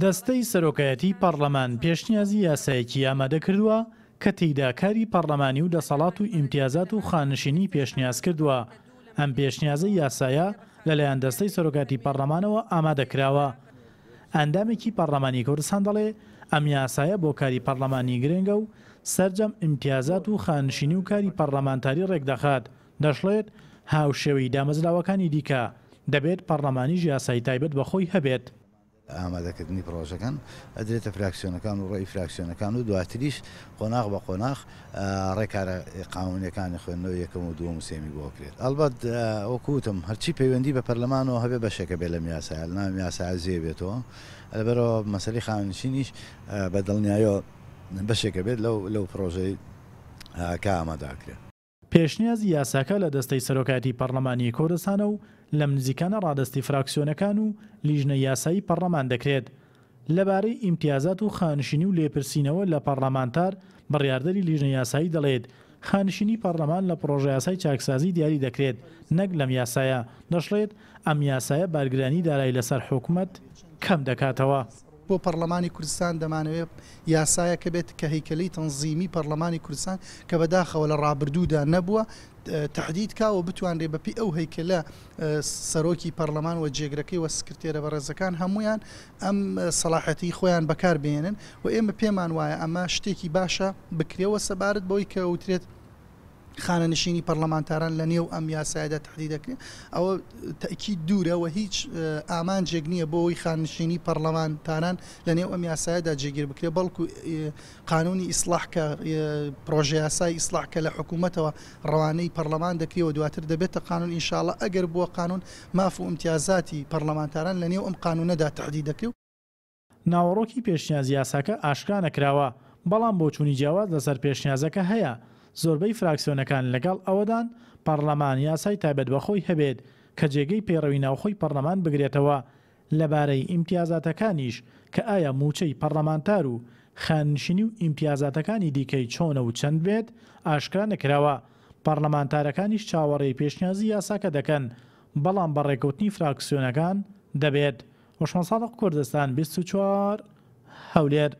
دەستەی سەرۆکایەتی پەرلەمان پێشنیازی یاسایەکی ئامادە کردووە کە تێیداکاری پەرلەمانی و دەسەڵات و ئیمتیازات و خانشینی پێشنیاز کردووە ئەم پێشنیازە یاسایە لەلایەن دەستەی سەرۆکاتی پەرلەمانەوە ئامادەکراوە ئەندامێکی پەرلەمانی کوردستان دەڵێ ئەم یاسایە بۆ کاری پەرلەمانی گرنگە و سرجەم ئیمتیازات و خانشینی و کاری پەرلەمانتاری ڕێکدەخات دەشڵێت هاوشێوەی دامەزراوەکانی دیکە. دەبێت پەرلەمانی ژیاسایی تایبەت بەخۆی هەبێت ئامادەکردنی پرۆژەکان ئەدرێتە فراکسیۆنەکان و ڕێی فراکسیۆنەکان و دواتریش قۆناغ بە قۆناغ ڕێکارە قاونەکانی خوێندنەوە یەکەم و دووەم سێمی بۆکرێت ئەلبەت وەکوتم هەرچی پەیوەندی بە پەرلەمانەوە هەبێ بەشێکە بێ لە میاسایل نام یاسا زیێ بێتەوە ئەلبەرەوە مەسەری خانشینیش بە دڵنیایەوە بەشێکە بێت لەو لەو پرۆژەی کا ئاماداکرێت پێشنیازی یاساکە لە دەستەی سەرۆکاتی پەرلەمانی کۆردستانە و لەم نزیکانە ڕادستی فراکسیۆنەکان و لیژنە یاسایی پەرلەمان دەکرێت لەبارەی ئیمتیازات و خانشینی و لێپرسینەوە لە پەرلەمانتار بڕاردەری لیژنە یاسایی دەڵێت خانشینی پەرلەمان لە پرۆژە یاسای چاکسازی دیاری دەکرێت نەک لەم یاسایە دەشڵێت ئەم یاسایە بارگرانی دارایی لەسەر حکوومەت کەم دەکاتەوە. بۆ پەرلەمانی کوردستان دەمانەوێت یاسایەکە بێت کە هیکەلی تەنزیمی پەرلەمانی کوردستان کە بەداخەوە لە ڕابردوودا نەبووە تهدید کاوە بتوانێ بەپی ئەو هەیکلە سەرۆکی پەرلەمان و جێگرەکەی و سکرێرە بەڕێزەکان هەمویان ئەم سەلاحەتی خۆیان بەکاربێنن و ئێمە پێمان وایە ئەمە شتێکی باشە بکرێەوە سەبارەت بۆی کە وترێت خانە نشینی پەرلەمانتاران لە نێو ئەم یاسایدا تحدی دەکرێت ئەوە تەکی دوورەوە هیچ ئامانجێک نییە بۆەوەی خاننشینی پەرلەمانتاران لە نێو ئەم یاسایدا جێگیر بکرێت بەڵکو قانونی ئیسلاحکە پرۆژه یاسای ئیسلاحکە لە حکوومەتەوە ڕوانەی پەرلەمان دەکرێەوە دواتر دەبێتە قانون ئینشاالله ئەگەر بووە قانون ماف و امتیازاتی پەرلەمانتاران لە نێو ئەم قانونەدا تحدی دەکرێت ناوەڕۆکی پێشنیاز یاساکە ئاشکانە کراوە بەڵام بۆ چوونی جیاواز لەسەر پێشنیازەکە هەیە زۆربەی فراکسیۆنەکان لەگەڵ ئەوەدان پارلەمان یاسای تایبەت بەخۆی هەبێت کە جێگەی پێڕەوی ناوخۆی پەرلەمان بگرێتەوە لەبارەی ئیمتیازاتەکانیش کە ئایا موچەی پەرلەمانتار و خانشینی و ئیمتیازاتەکانی دیکەی چۆنە و چەند بێت ئاشکرا نەکراوە پەرلەمانتارەکانیش چاوەڕێی پێشنیازی یاساکە دەکەن بەڵام بەڕێکوتنی فراکسیۆنەکان دەبێت وەشمەساڵق کوردستان 24 هەولێر